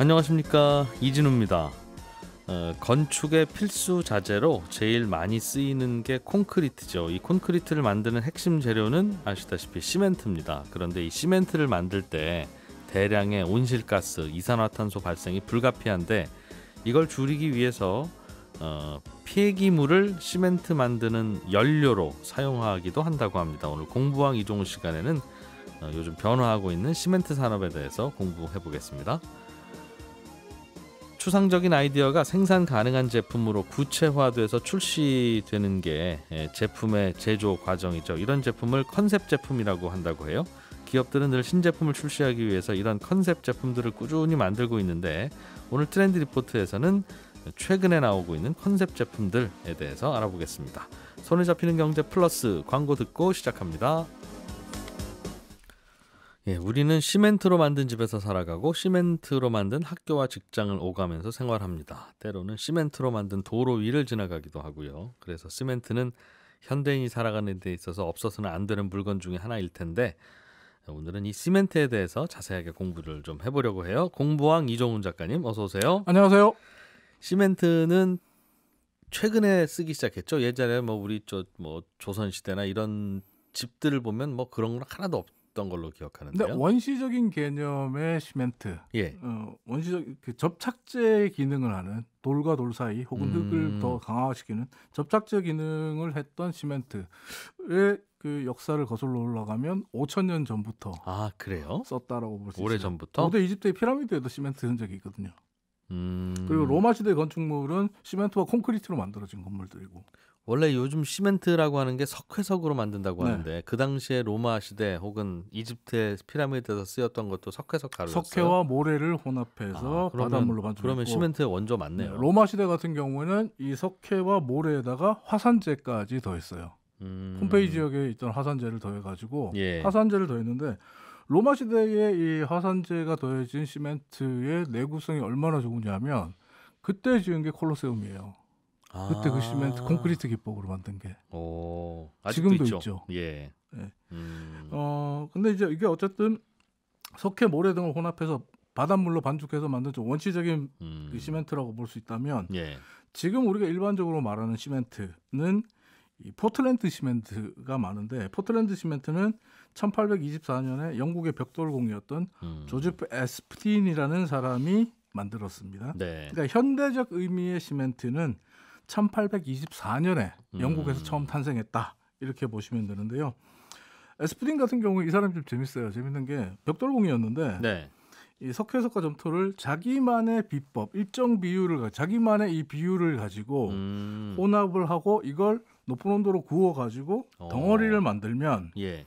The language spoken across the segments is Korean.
안녕하십니까 이진우입니다. 어, 건축의 필수 자재로 제일 많이 쓰이는 게 콘크리트죠. 이 콘크리트를 만드는 핵심 재료는 아시다시피 시멘트입니다. 그런데 이 시멘트를 만들 때 대량의 온실가스, 이산화탄소 발생이 불가피한데 이걸 줄이기 위해서 어, 폐기물을 시멘트 만드는 연료로 사용하기도 한다고 합니다. 오늘 공부왕 이종우 시간에는 어, 요즘 변화하고 있는 시멘트 산업에 대해서 공부해 보겠습니다. 추상적인 아이디어가 생산 가능한 제품으로 구체화돼서 출시되는 게 예, 제품의 제조 과정이죠. 이런 제품을 컨셉 제품이라고 한다고 해요. 기업들은 늘 신제품을 출시하기 위해서 이런 컨셉 제품들을 꾸준히 만들고 있는데 오늘 트렌드 리포트에서는 최근에 나오고 있는 컨셉 제품들에 대해서 알아보겠습니다. 손에 잡히는 경제 플러스 광고 듣고 시작합니다. 예, 우리는 시멘트로 만든 집에서 살아가고 시멘트로 만든 학교와 직장을 오가면서 생활합니다. 때로는 시멘트로 만든 도로 위를 지나가기도 하고요. 그래서 시멘트는 현대인이 살아가는 데 있어서 없어서는 안 되는 물건 중에 하나일 텐데 오늘은 이 시멘트에 대해서 자세하게 공부를 좀 해보려고 해요. 공부왕 이종훈 작가님 어서 오세요. 안녕하세요. 시멘트는 최근에 쓰기 시작했죠. 예전에 뭐 우리 저뭐 조선 시대나 이런 집들을 보면 뭐 그런 건 하나도 없 있었던 걸로 기억하는데요. 근데 원시적인 개념의 시멘트, 예. 어, 원시적 그 접착제 기능을 하는 돌과 돌 사이 혹은 음. 흙을 더 강화시키는 접착제 기능을 했던 시멘트의 그 역사를 거슬러 올라가면 5천년 전부터 아 그래요 썼다라고 볼 수 있어요. 오래 전부터. 고대 이집트의 피라미드에도 시멘트 흔적이 있거든요. 음... 그리고 로마 시대 건축물은 시멘트와 콘크리트로 만들어진 건물들이고 원래 요즘 시멘트라고 하는 게 석회석으로 만든다고 네. 하는데 네. 그 당시에 로마 시대 혹은 이집트의 피라미드에서 쓰였던 것도 석회석 가루였어요. 석회와 모래를 혼합해서 아, 그러면, 바닷물로 만든고 그러면 시멘트의 원조 맞네요. 네, 로마 시대 같은 경우에는 이 석회와 모래에다가 화산재까지 더했어요. 음... 폼페이 지역에 있던 화산재를 더해가지고 예. 화산재를 더했는데 로마 시대에 이 화산재가 더해진 시멘트의 내구성이 얼마나 좋으냐면 그때 지은 게 콜로세움이에요. 아. 그때 그 시멘트 아. 콘크리트 기법으로 만든 게 오, 지금도 있죠. 있죠. 예. 네. 음. 어 근데 이제 이게 어쨌든 석회 모래 등을 혼합해서 바닷물로 반죽해서 만든 좀 원시적인 음. 그 시멘트라고 볼 수 있다면 예. 지금 우리가 일반적으로 말하는 시멘트는 이 포틀랜드 시멘트가 많은데 포틀랜드 시멘트는 1824년에 영국의 벽돌공이었던 음. 조지프 에스프틴이라는 사람이 만들었습니다. 네. 그러니까 현대적 의미의 시멘트는 1824년에 음. 영국에서 음. 처음 탄생했다 이렇게 보시면 되는데요. 에스프딘 같은 경우 이사람좀 재밌어요. 재밌는 게 벽돌공이었는데 네. 이 석회 석과 점토를 자기만의 비법 일정 비율을 자기만의 이 비율을 가지고 음. 혼합을 하고 이걸 높은 온도로 구워 가지고 어. 덩어리를 만들면 예.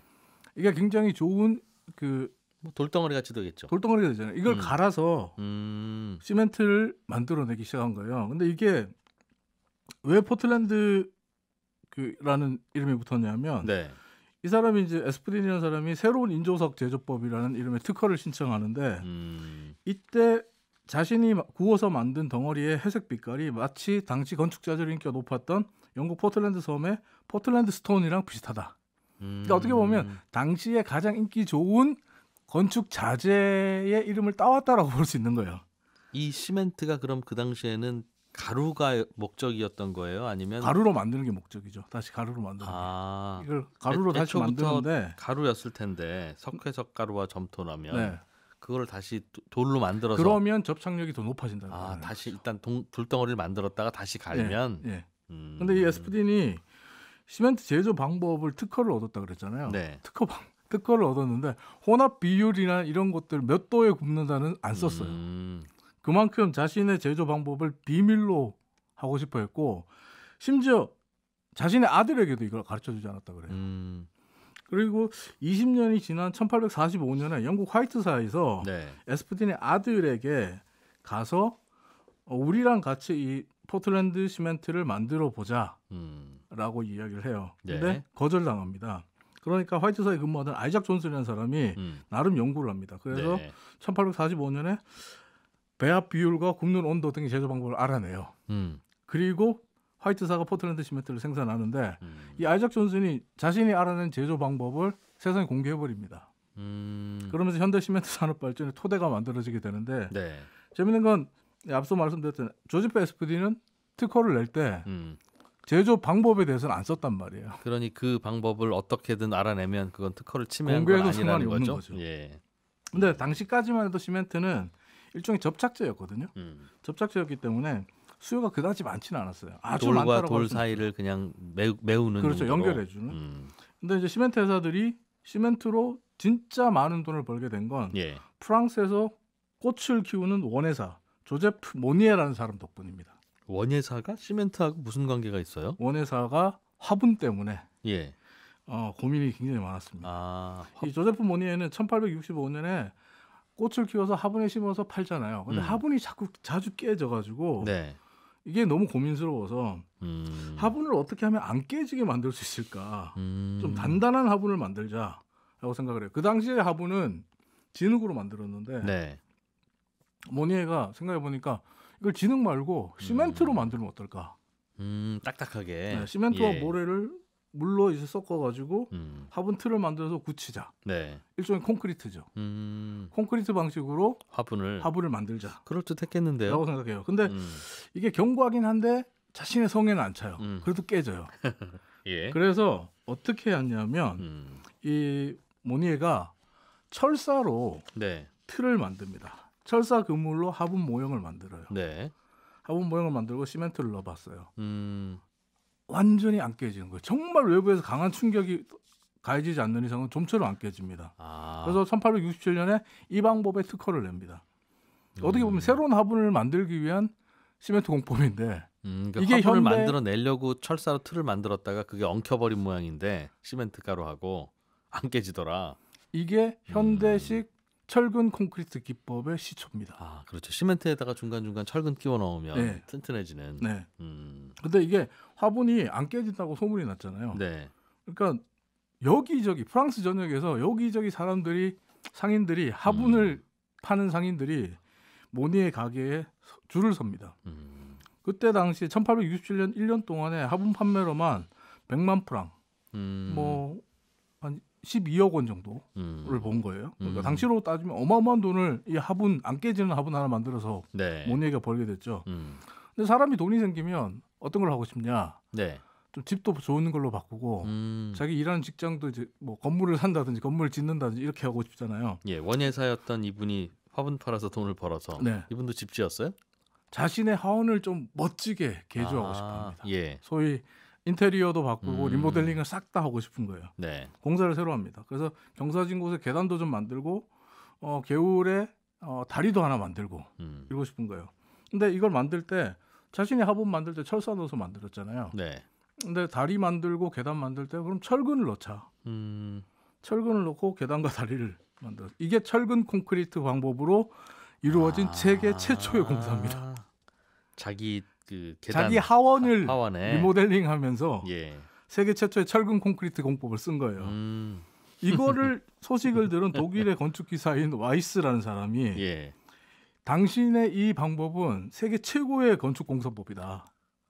이게 굉장히 좋은 그 뭐 돌덩어리 같이 되겠죠. 돌덩어리 가 되잖아요. 이걸 음. 갈아서 음. 시멘트를 만들어내기 시작한 거예요. 근데 이게 왜 포틀랜드라는 이름이 붙었냐면 네. 이 사람이 이제 에스프린이라는 사람이 새로운 인조석 제조법이라는 이름의 특허를 신청하는데 음. 이때 자신이 구워서 만든 덩어리의 회색 빛깔이 마치 당시 건축자들의 인기가 높았던 영국 포틀랜드 섬의 포틀랜드 스톤이랑 비슷하다. 그러니까 어떻게 보면 음. 당시에 가장 인기 좋은 건축 자재의 이름을 따왔다라고 볼 수 있는 거예요. 이 시멘트가 그럼 그 당시에는 가루가 목적이었던 거예요? 아니면 가루로 만드는 게 목적이죠. 다시 가루로 만드는 아, 게. 이걸 가루로 애, 다시 만드는데 가루였을 텐데 석회석 가루와 점토라면 네. 그걸 다시 돌로 만들어서 그러면 접착력이 더높아진다 아, 거예요. 다시 일단 동, 돌덩어리를 만들었다가 다시 예, 갈면 예. 네, 네. 음. 근데 이 에스프딘이 시멘트 제조 방법을 특허를 얻었다 그랬잖아요. 네. 특허 방 특허를 얻었는데 혼합 비율이나 이런 것들 몇 도에 굽는다는 안 썼어요. 음, 그만큼 자신의 제조 방법을 비밀로 하고 싶어 했고 심지어 자신의 아들에게도 이걸 가르쳐 주지 않았다 그래요. 음. 그리고 20년이 지난 1845년에 영국 화이트사에서 네. 에스프딘의 아들에게 가서 어, 우리랑 같이 이 포틀랜드 시멘트를 만들어 보자라고 음. 이야기를 해요. 네. 근데 네. 거절당합니다. 그러니까 화이트사에 근무하던 아이작 존슨이라는 사람이 음. 나름 연구를 합니다. 그래서 네. 1845년에 배합 비율과 굽는 온도 등의 제조 방법을 알아내요. 음. 그리고 화이트사가 포틀랜드 시멘트를 생산하는데 음. 이 아이작 존슨이 자신이 알아낸 제조 방법을 세상에 공개해 버립니다. 음. 그러면서 현대 시멘트 산업 발전의 토대가 만들어지게 되는데 네. 재밌는 건 앞서 말씀드렸던 조지프 에스프디는 특허를 낼때 음. 제조 방법에 대해서는 안 썼단 말이에요. 그러니 그 방법을 어떻게든 알아내면 그건 특허를 침해한 건 아니라는 거죠. 거죠. 예. 근데 당시까지만 해도 시멘트는 일종의 접착제였거든요. 음. 접착제였기 때문에 수요가 그다지 많지는 않았어요. 아주 돌과 돌 사이를 그냥 매, 매우는 그렇죠. 연결해 주는. 음. 근데 이제 시멘트 회사들이 시멘트로 진짜 많은 돈을 벌게 된건 예. 프랑스에서 꽃을 키우는 원예사 조제프 모니에라는 사람 덕분입니다. 원예사가 시멘트하고 무슨 관계가 있어요? 원예사가 화분 때문에 예. 어, 고민이 굉장히 많았습니다. 아, 화... 이 조제프 모니에는 1865년에 꽃을 키워서 화분에 심어서 팔잖아요. 근데 음. 화분이 자꾸 자주 깨져가지고 네. 이게 너무 고민스러워서 음. 화분을 어떻게 하면 안 깨지게 만들 수 있을까? 음. 좀 단단한 화분을 만들자라고 생각을 해요. 그 당시에 화분은 진흙으로 만들었는데 네. 모니에가 생각해 보니까 이걸 진흙 말고 음. 시멘트로 만들면 어떨까? 음, 딱딱하게. 네, 시멘트와 예. 모래를 물로 이제 섞어가지고 음. 화분 틀을 만들어서 굳히자. 네. 일종의 콘크리트죠. 음. 콘크리트 방식으로 화분을 화분을 만들자. 그럴 듯했겠는데요. 라고 생각해요. 근데 음. 이게 견고하긴 한데 자신의 성에는 안 차요. 음. 그래도 깨져요. 예. 그래서 어떻게 했냐면 음. 이 모니에가 철사로 네. 틀을 만듭니다. 철사 그물로 화분 모형을 만들어요. 네. 화분 모형을 만들고 시멘트를 넣어봤어요. 음. 완전히 안 깨지는 거예요. 정말 외부에서 강한 충격이 가해지지 않는 이상은 좀처럼 안 깨집니다. 아. 그래서 1867년에 이 방법에 특허를 냅니다. 음. 어떻게 보면 새로운 화분을 만들기 위한 시멘트 공법인데 음, 그러니까 이게 화분을 현대... 만들어내려고 철사로 틀을 만들었다가 그게 엉켜버린 모양인데 시멘트 가루하고 안 깨지더라. 이게 현대식 음. 철근 콘크리트 기법의 시초입니다. 아, 그렇죠. 시멘트에다가 중간중간 철근 끼워 넣으면 네. 튼튼해지는. 네. 음. 근데 이게 화분이 안 깨진다고 소문이 났잖아요. 네. 그러니까 여기저기 프랑스 전역에서 여기저기 사람들이 상인들이 화분을 음. 파는 상인들이 모니의 가게에 줄을 섭니다. 음. 그때 당시 1867년 1년 동안에 화분 판매로만 100만 프랑, 음. 뭐 12억 원 정도를 음. 본 거예요. 그러니까 음. 당시로 따지면 어마어마한 돈을 이 화분 안 깨지는 화분 하나 만들어서 네. 모니에가 벌게 됐죠. 음. 근데 사람이 돈이 생기면 어떤 걸 하고 싶냐? 네. 좀 집도 좋은 걸로 바꾸고 음. 자기 일하는 직장도 이제 뭐 건물을 산다든지 건물을 짓는다든지 이렇게 하고 싶잖아요. 예, 원예사였던 이분이 화분 팔아서 돈을 벌어서 네. 이분도 집 지었어요? 자신의 하원을 좀 멋지게 개조하고 아, 싶어니다 예. 소위 인테리어도 바꾸고 음. 리모델링을 싹 다 하고 싶은 거예요. 네. 공사를 새로 합니다. 그래서 경사진 곳에 계단도 좀 만들고 어, 개울에 어, 다리도 하나 만들고 음. 이러고 싶은 거예요. 근데 이걸 만들 때 자신이 화분 만들 때 철사 넣어서 만들었잖아요. 네. 근데 다리 만들고 계단 만들 때 그럼 철근을 넣자. 음. 철근을 넣고 계단과 다리를 만들어. 이게 철근 콘크리트 방법으로 이루어진 아~ 세계 최초의 공사입니다. 자기 그 계단 자기 하원을 하, 원에 리모델링하면서 예. 세계 최초의 철근 콘크리트 공법을 쓴 거예요. 음. 이거를 소식을 들은 독일의 건축 기사인 와이스라는 사람이 예. 당신의 이 방법은 세계 최고의 건축 공사법이다.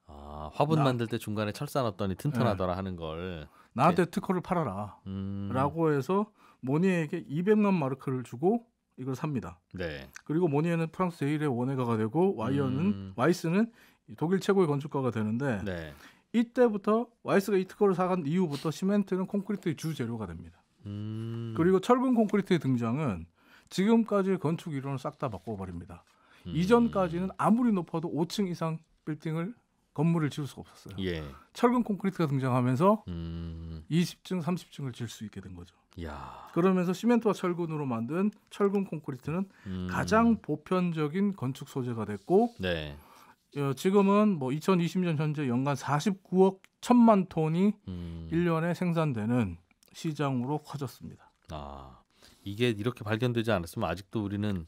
아, 화분 나, 만들 때 중간에 철사 넣었더니 튼튼하더라 네. 하는 걸 나한테 네. 특허를 팔아라. 음. 라고 해서 모니에게 200만 마르크를 주고 이걸 삽니다. 네. 그리고 모니에는 프랑스 제일의 원예가가 되고 와이어는 음. 와이스는 독일 최고의 건축가가 되는데 네. 이때부터 와이스가 이특허를 사간 이후부터 시멘트는 콘크리트의 주 재료가 됩니다. 음. 그리고 철근 콘크리트의 등장은 지금까지의 건축 이론을 싹 다 바꿔버립니다. 음. 이전까지는 아무리 높아도 5층 이상 빌딩을 건물을 지을 수가 없었어요. 예. 철근 콘크리트가 등장하면서 음. 20층, 30층을 지을 수 있게 된 거죠. 야. 그러면서 시멘트와 철근으로 만든 철근 콘크리트는 음. 가장 보편적인 건축 소재가 됐고 네. 어, 지금은 뭐 2020년 현재 연간 49억 천만 톤이 음. 1년에 생산되는 시장으로 커졌습니다. 아, 이게 이렇게 발견되지 않았으면 아직도 우리는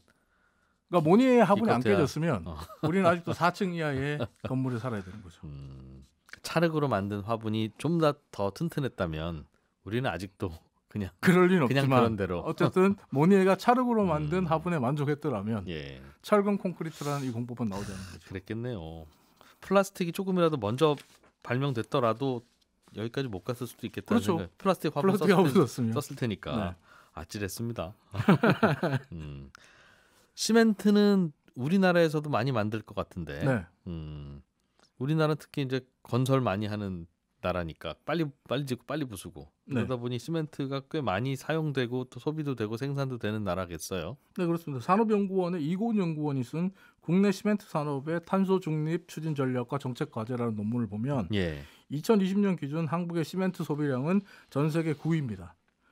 그러니까 모니에 화분이 안 깨졌으면 어. 우리는 아직도 4층 이하의 건물에 살아야 되는 거죠. 음, 찰흙으로 만든 화분이 좀더 튼튼했다면 우리는 아직도 그냥 그럴 리는 그냥 없지만 그런 대로. 어쨌든 모니에가 차르고로 음. 만든 음. 화분에 만족했더라면 예. 철근 콘크리트라는 이 공법은 나오지 않는 거죠. 그랬겠네요. 플라스틱이 조금이라도 먼저 발명됐더라도 여기까지 못 갔을 수도 있겠다. 그렇죠. 생각. 플라스틱 화분 썼을, 썼을, 테니까 네. 아찔했습니다. 음. 시멘트는 우리나라에서도 많이 만들 것 같은데. 네. 음. 우리나라 특히 이제 건설 많이 하는 나라니까 빨리 빨리 짓고 빨리 부수고 네. 그러다 네. 보니 시멘트가 꽤 많이 사용되고 또 소비도 되고 생산도 되는 나라겠어요. 네 그렇습니다. 산업연구원의 이고은 연구원이 쓴 국내 시멘트 산업의 탄소 중립 추진 전략과 정책 과제라는 논문을 보면 예. 2020년 기준 한국의 시멘트 소비량은 전 세계 9위입니다.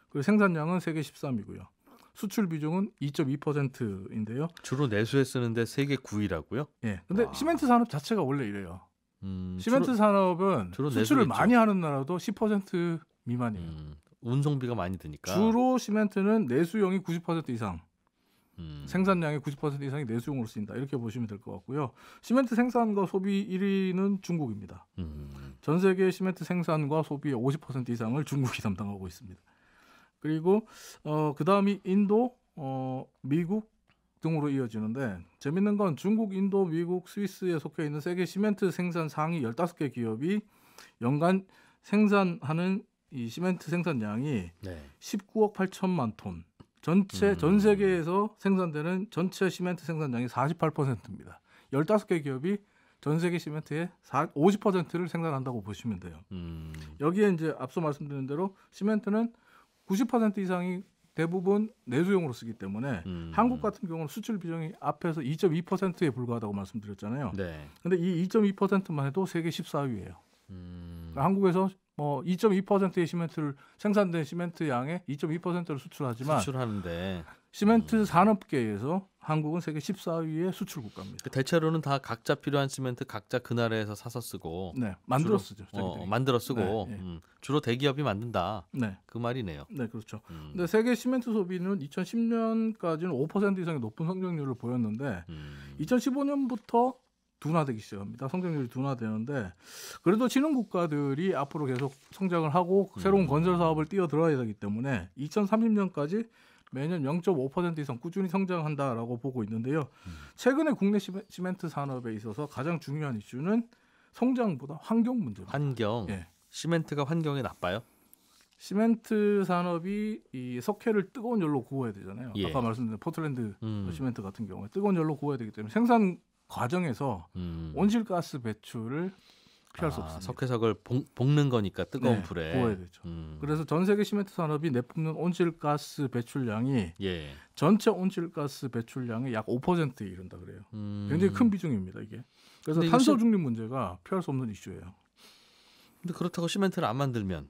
그리고 생산량은 세계 13위고요. 수출 비중은 2.2%인데요. 주로 내수에 쓰는데 세계 9위라고요? 예. 근데 와. 아. 시멘트 산업 자체가 원래 이래요. 음, 시멘트 주로, 산업은 주로 수출을 많이 하는 나라도 10% 미만이에요. 음, 운송비가 많이 드니까. 주로 시멘트는 내수용이 90% 이상. 음. 생산량의 90% 이상이 내수용으로 쓰인다 이렇게 보시면 될 것 같고요. 시멘트 생산과 소비 1위는 중국입니다. 음. 전 세계 시멘트 생산과 소비의 50% 이상을 중국이 담당하고 있습니다. 그리고 어, 그 다음이 인도, 어, 미국, 등으로 이어지는데 재밌는 건 중국, 인도, 미국, 스위스에 속해 있는 세계 시멘트 생산 상위 15개 기업이 연간 생산하는 이 시멘트 생산량이 네. 19억 8천만 톤. 전체 음. 전 세계에서 생산되는 전체 시멘트 생산량이 48%입니다. 15개 기업이 전 세계 시멘트의 50%를 생산한다고 보시면 돼요. 음. 여기에 이제 앞서 말씀드린 대로 시멘트는 90% 이상이 대부분 내수용으로 쓰기 때문에 음. 한국 같은 경우는 수출 비중이 앞에서 2.2%에 불과하다고 말씀드렸잖아요. 네. 근데 이 2.2%만 해도 세계 14위예요. 음. 그러니까 한국에서 뭐 2.2%의 시멘트를 생산된 시멘트 양의 2.2%를 수출하지만 수출하는데 시멘트 음. 산업계에서 한국은 세계 14위의 수출 국가입니다. 그 대체로는 다 각자 필요한 시멘트 각자 그 나라에서 사서 쓰고 네, 만들어 쓰죠. 어, 만들어 쓰고 네, 네. 음, 주로 대기업이 만든다. 네. 그 말이네요. 네, 그렇죠. 음. 근데 세계 시멘트 소비는 2010년까지는 5% 이상의 높은 성장률을 보였는데 음. 2015년부터 둔화되기 시작합니다. 성장률이 둔화되는데 그래도 친흥 국가들이 앞으로 계속 성장을 하고 새로운 음. 건설 사업을 뛰어들어야 되기 때문에 2030년까지 매년 0.5% 이상 꾸준히 성장한다라고 보고 있는데요. 음. 최근에 국내 시멘트 산업에 있어서 가장 중요한 이슈는 성장보다 환경 문제입니다. 환경. 예. 시멘트가 환경에 나빠요? 시멘트 산업이 이 석회를 뜨거운 열로 구워야 되잖아요. 예. 아까 말씀드린 포틀랜드 음. 시멘트 같은 경우에 뜨거운 열로 구워야 되기 때문에 생산 과정에서 음. 온실가스 배출을 피할 아, 수 없습니다. 석회석을 볶, 는 거니까 뜨거운 네, 불에 구워야 되죠. 음. 그래서 전 세계 시멘트 산업이 내뿜는 온실가스 배출량이 예. 전체 온실가스 배출량의 약 5%에 이른다 그래요. 음. 굉장히 큰 비중입니다 이게. 그래서 탄소 중립 문제가 피할 수 없는 이슈예요. 근데 그렇다고 시멘트를 안 만들면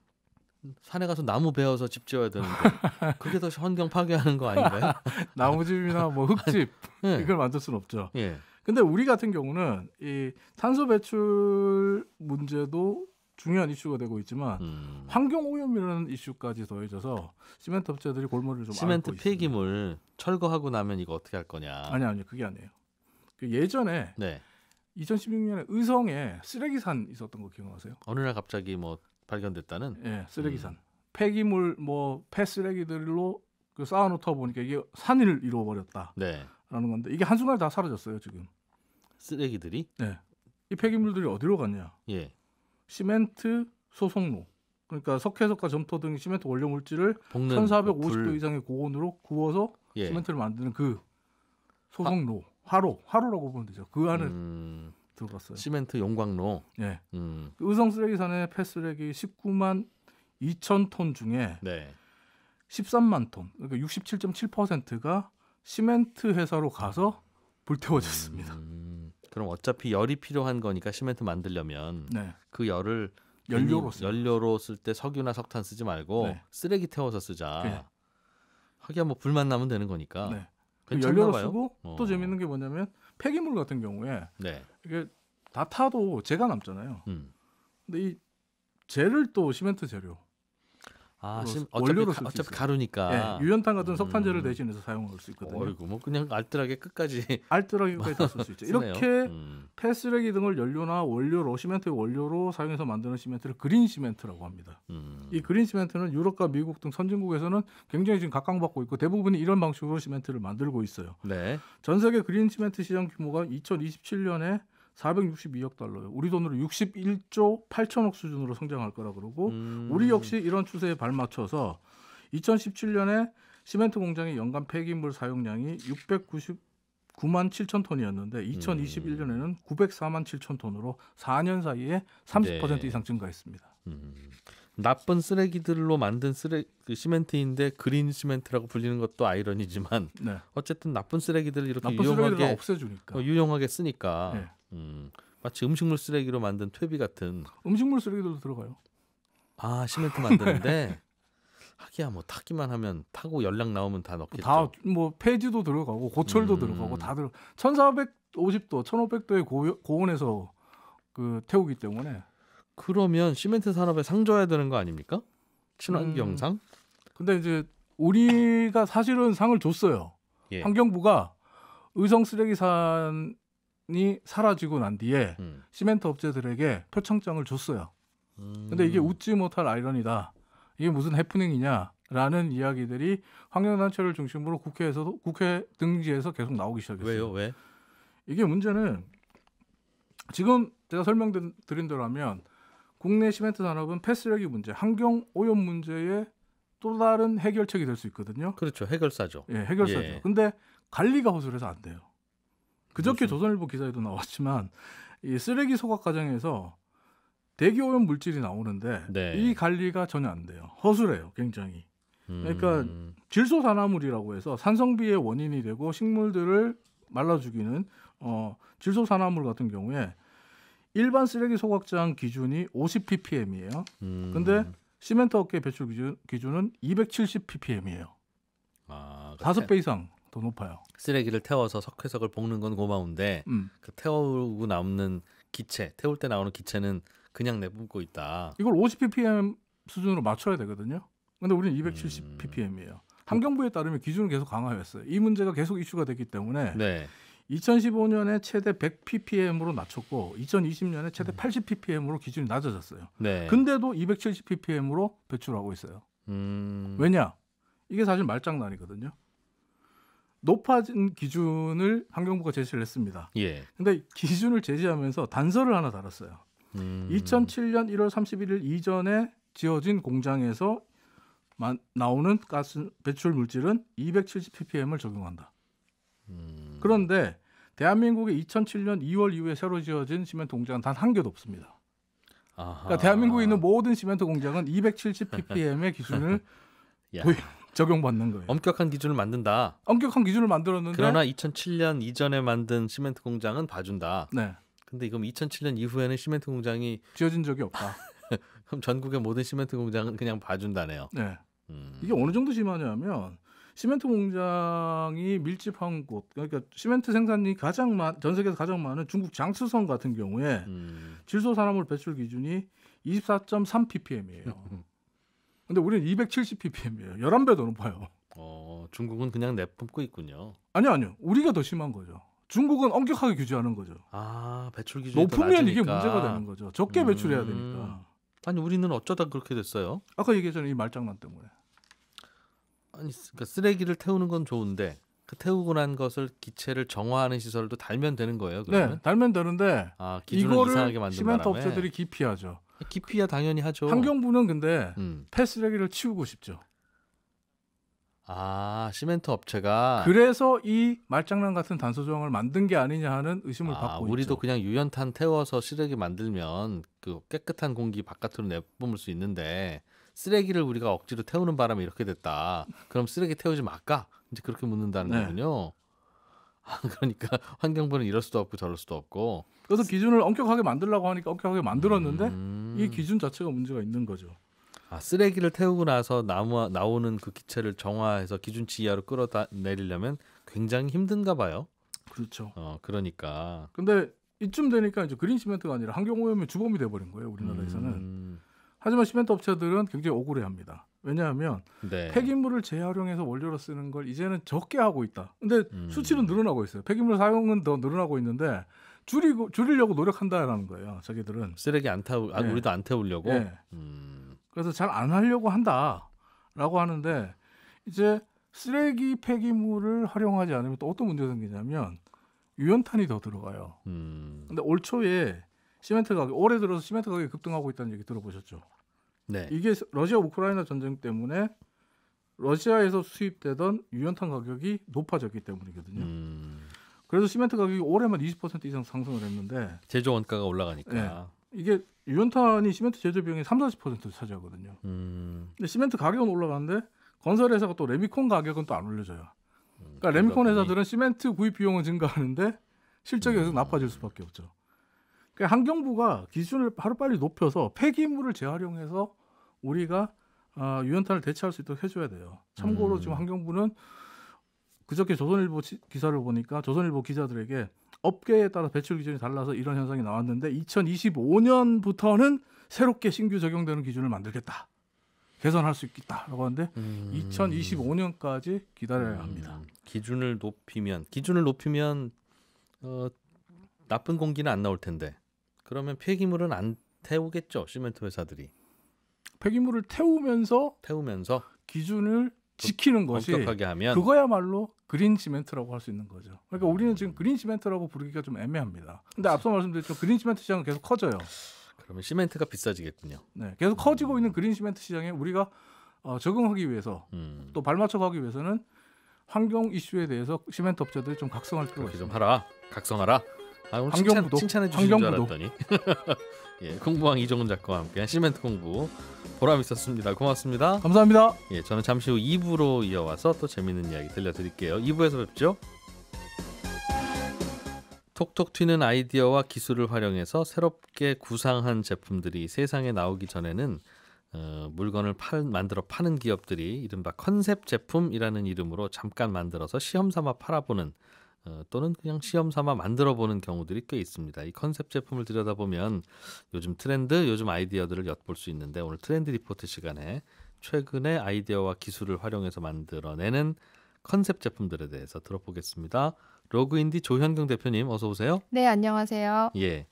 산에 가서 나무 베어서 집 지어야 되는데 그게 더 환경 파괴하는 거 아닌가요? 나무집이나 뭐 흙집 네. 이걸 만들 수는 없죠. 예. 근데 우리 같은 경우는 이 탄소 배출 문제도 중요한 이슈가 되고 있지만 음. 환경 오염이라는 이슈까지 더해져서 시멘트 업체들이 골머리를 좀 시멘트 폐기물 있습니다. 철거하고 나면 이거 어떻게 할 거냐? 아니 아니 그게 아니에요. 그 예전에 네. 2016년에 의성에 쓰레기산 있었던 거 기억나세요? 어느 날 갑자기 뭐 발견됐다는? 예, 네, 쓰레기산. 음. 폐기물 뭐 폐쓰레기들로 그 쌓아놓다 보니까 이게 산을 루어버렸다 네. 라는 건데 이게 한순간에 다 사라졌어요 지금. 쓰레기들이? 네. 이 폐기물들이 어디로 갔냐? 예. 시멘트 소속로. 그러니까 석회석과 점토 등 시멘트 원료 물질을 1450도 그 불... 이상의 고온으로 구워서 예. 시멘트를 만드는 그 소속로, 하... 로 화로라고 보면 되죠. 그 안에 음... 들어갔어요. 시멘트 용광로. 예. 음... 그 의성 쓰레기산의 폐쓰레기 19만 2천 톤 중에 네. 13만 톤, 그러니까 67.7%가 시멘트 회사로 가서 불태워졌습니다. 음, 그럼 어차피 열이 필요한 거니까 시멘트 만들려면 네. 그 열을 연료로 연료로 쓸 때 석유나 석탄 쓰지 말고 네. 쓰레기 태워서 쓰자. 네. 하기야 뭐 불만 나면 되는 거니까. 네. 연료로 그 봐요? 쓰고 어. 또 재밌는 게 뭐냐면 폐기물 같은 경우에 네. 이게 다 타도 재가 남잖아요. 음. 근데 이 재를 또 시멘트 재료 아, 어, 심, 어차피 원료로 가, 어차피 가루니까 예, 유연탄 같은 음. 석탄재를 음. 대신해서 사용할 수 있거든요. 어이구, 뭐 그냥 알뜰하게 끝까지 알뜰하게까지 다쓸수 있죠. 이렇게 음. 폐쓰레기 등을 연료나 원료로 시멘트 원료로 사용해서 만드는 시멘트를 그린 시멘트라고 합니다. 음. 이 그린 시멘트는 유럽과 미국 등 선진국에서는 굉장히 지금 각광받고 있고 대부분이 이런 방식으로 시멘트를 만들고 있어요. 네. 전 세계 그린 시멘트 시장 규모가 2027년에 462억 달러요. 우리 돈으로 61조 8천억 수준으로 성장할 거라 그러고 음. 우리 역시 이런 추세에 발맞춰서 2017년에 시멘트 공장의 연간 폐기물 사용량이 699만 7천 톤이었는데 2021년에는 음. 904만 7천 톤으로 4년 사이에 30% 네. 이상 증가했습니다. 음. 나쁜 쓰레기들로 만든 쓰레 그 시멘트인데 그린 시멘트라고 불리는 것도 아이러니지만 네. 어쨌든 나쁜 쓰레기들을 이렇게 나쁜 유용하게 쓰레기들 없애주니까 어, 유용하게 쓰니까 네. 음, 마치 음식물 쓰레기로 만든 퇴비 같은. 음식물 쓰레기도 들어가요. 아 시멘트 만드는데 하기야 뭐 타기만 하면 타고 연락 나오면 다 넣겠죠. 다 뭐 폐지도 들어가고 고철도 음. 들어가고 다 들어. 1450도, 1500도의 고, 온에서그 태우기 때문에. 그러면 시멘트 산업에 상줘야 되는 거 아닙니까? 친환경상? 음. 근데 이제 우리가 사실은 상을 줬어요. 예. 환경부가 의성 쓰레기 산이 사라지고 난 뒤에 음. 시멘트 업체들에게 표창장을 줬어요. 음. 근데 이게 웃지 못할 아이러니다. 이게 무슨 해프닝이냐라는 이야기들이 환경단체를 중심으로 국회에서 국회 등지에서 계속 나오기 시작했어요. 왜요? 왜? 이게 문제는 지금 제가 설명드린 대로라면 국내 시멘트 산업은 패스력이 문제, 환경 오염 문제에또 다른 해결책이 될 수 있거든요. 그렇죠. 해결사죠. 예, 해결사죠. 예. 근데 관리가 허술해서 안 돼요. 그저께 무슨... 조선일보 기사에도 나왔지만 이 쓰레기 소각 과정에서 대기오염 물질이 나오는데 네. 이 관리가 전혀 안 돼요. 허술해요, 굉장히. 그러니까 음... 질소 산화물이라고 해서 산성비의 원인이 되고 식물들을 말라 죽이는 어, 질소 산화물 같은 경우에 일반 쓰레기 소각장 기준이 50 ppm이에요. 음... 근데 시멘트 업계 배출 기준, 기준은 270 ppm이에요. 아, 5배 이상 더 높아요. 쓰레기를 태워서 석회석을 볶는 건 고마운데 음. 그 태우고 남는 기체, 태울 때 나오는 기체는 그냥 내뿜고 있다. 이걸 50 ppm 수준으로 맞춰야 되거든요. 근데 우리는 270 음. ppm이에요. 환경부에 따르면 기준을 계속 강화했어요. 이 문제가 계속 이슈가 됐기 때문에 네. 2015년에 최대 100 ppm으로 낮췄고 2020년에 최대 음. 80 ppm으로 기준이 낮아졌어요. 네. 근데도 270 ppm으로 배출하고 있어요. 음. 왜냐? 이게 사실 말장난이거든요. 높아진 기준을 환경부가 제시를 했습니다. 예. 근데 기준을 제시하면서 단서를 하나 달았어요. 음. 2007년 1월 31일 이전에 지어진 공장에서 나오는 가스 배출 물질은 270 ppm을 적용한다. 음. 그런데 대한민국의 2007년 2월 이후에 새로 지어진 시멘트 공장은 단 한 개도 없습니다. 그러니까 아하. 그러니까 대한민국에 있는 모든 시멘트 공장은 270 ppm의 기준을 도입, 적용받는 거예요. 엄격한 기준을 만든다. 엄격한 기준을 만들었는데 그러나 2007년 이전에 만든 시멘트 공장은 봐준다. 네. 근데 이건 2007년 이후에는 시멘트 공장이 지어진 적이 없다. 그럼 전국의 모든 시멘트 공장은 그냥 봐준다네요. 네. 음. 이게 어느 정도 심하냐면 시멘트 공장이 밀집한 곳, 그러니까 시멘트 생산이 가장 많, 전 세계에서 가장 많은 중국 장쑤성 같은 경우에 음. 질소 산화물 배출 기준이 24.3 ppm이에요. 음. 근데 우리는 270ppm이에요. 11배 더 높아요. 어, 중국은 그냥 내뿜고 있군요. 아니요, 아니요. 우리가 더 심한 거죠. 중국은 엄격하게 규제하는 거죠. 아, 배출 기준 높으면 이게 문제가 되는 거죠. 적게 음... 배출해야 되니까. 아니, 우리는 어쩌다 그렇게 됐어요? 아까 얘기했잖아요. 이 말장난 때문에. 아니, 그러니까 쓰레기를 태우는 건 좋은데 그 태우고 난 것을 기체를 정화하는 시설도 달면 되는 거예요. 네, 그러면? 네, 달면 되는데 아, 이거를 시멘트 바람에. 업체들이 기피하죠. 깊이야 당연히 하죠. 환경부는 근데 음. 폐쓰레기를 치우고 싶죠. 아 시멘트 업체가 그래서 이 말장난 같은 단서 조항을 만든 게 아니냐 하는 의심을 아, 받고 우리도 있죠. 그냥 유연탄 태워서 쓰레기 만들면 그 깨끗한 공기 바깥으로 내뿜을 수 있는데 쓰레기를 우리가 억지로 태우는 바람에 이렇게 됐다. 그럼 쓰레기 태우지 말까? 이제 그렇게 묻는다는 네. 거군요. 아, 그러니까 환경부는 이럴 수도 없고 저럴 수도 없고. 그래서 기준을 엄격하게 만들라고 하니까 엄격하게 만들었는데 음... 이 기준 자체가 문제가 있는 거죠. 아, 쓰레기를 태우고 나서 나무, 나오는 그 기체를 정화해서 기준치 이하로 끌어내리려면 굉장히 힘든가 봐요. 그렇죠. 어, 그러니까. 근데 이쯤 되니까 이제 그린 시멘트가 아니라 환경 오염의 주범이 돼 버린 거예요, 우리나라에서는. 음... 하지만 시멘트 업체들은 굉장히 억울해합니다. 왜냐하면 네. 폐기물을 재활용해서 원료로 쓰는 걸 이제는 적게 하고 있다. 근데 음. 수치는 늘어나고 있어요. 폐기물 사용은 더 늘어나고 있는데 줄이고 줄이려고 노력한다라는 거예요. 자기들은 쓰레기 안 태우, 아, 네. 우리도 안 태우려고. 네. 음. 그래서 잘 안 하려고 한다라고 하는데 이제 쓰레기 폐기물을 활용하지 않으면 또 어떤 문제가 생기냐면 유연탄이 더 들어가요. 음. 근데 올 초에 시멘트 가격 올해 들어서 시멘트 가격이 급등하고 있다는 얘기 들어보셨죠? 네. 이게 러시아 우크라이나 전쟁 때문에 러시아에서 수입되던 유연탄 가격이 높아졌기 때문이거든요. 음. 그래서 시멘트 가격이 올해만 20% 이상 상승을 했는데 제조 원가가 올라가니까 네. 이게 유연탄이 시멘트 제조 비용의 3, 40%를 차지하거든요. 음. 근데 시멘트 가격은 올라가는데 건설 회사가 또 레미콘 가격은 또 안올려져요 음, 그러니까 레미콘 회사들은 시멘트 구입 비용은 증가하는데 실적이 음. 계속 나빠질 수밖에 없죠. 그러니까 환경부가 기준을 하루빨리 높여서 폐기물을 재활용해서 우리가 어, 유연탄을 대체할 수 있도록 해줘야 돼요. 참고로 음. 지금 환경부는 그저께 조선일보 기사를 보니까 조선일보 기자들에게 업계에 따라 배출 기준이 달라서 이런 현상이 나왔는데 2025년부터는 새롭게 신규 적용되는 기준을 만들겠다. 개선할 수 있겠다라고 하는데 음. 2025년까지 기다려야 음. 합니다. 음. 기준을 높이면 기준을 높이면 어, 나쁜 공기는 안 나올 텐데 그러면 폐기물은 안 태우겠죠 시멘트 회사들이. 폐기물을 태우면서 태우면서 기준을 지키는 것이 엄격하게 하면 그거야말로 그린 시멘트라고 할 수 있는 거죠. 그러니까 우리는 지금 그린 시멘트라고 부르기가 좀 애매합니다. 근데 앞서 말씀드렸죠 그린 시멘트 시장은 계속 커져요. 그러면 시멘트가 비싸지겠군요. 네, 계속 커지고 있는 그린 시멘트 시장에 우리가 어, 적응하기 위해서 음. 또 발맞춰 가기 위해서는 환경 이슈에 대해서 시멘트 업체들이 좀 각성할 필요가 있습니다. 좀 하라, 각성하라. 아, 오늘 환경부도 칭찬, 해 주신 줄 알았더니 예, 공부왕 이종훈 작가와 함께 시멘트 공부 보람 있었습니다. 고맙습니다. 감사합니다. 예, 저는 잠시 후 2부로 이어와서 또 재밌는 이야기 들려드릴게요. 2부에서 뵙죠. 톡톡 튀는 아이디어와 기술을 활용해서 새롭게 구상한 제품들이 세상에 나오기 전에는 어, 물건을 팔, 만들어 파는 기업들이 이른바 컨셉 제품이라는 이름으로 잠깐 만들어서 시험 삼아 팔아보는 어, 또는 그냥 시험 삼아 만들어 보는 경우들이 꽤 있습니다. 이 컨셉 제품을 들여다보면 요즘 트렌드, 요즘 아이디어들을 엿볼 수 있는데 오늘 트렌드 리포트 시간에 최근의 아이디어와 기술을 활용해서 만들어내는 컨셉 제품들에 대해서 들어보겠습니다. 로그인디 조현경 대표님 어서 오세요. 네, 안녕하세요. 예.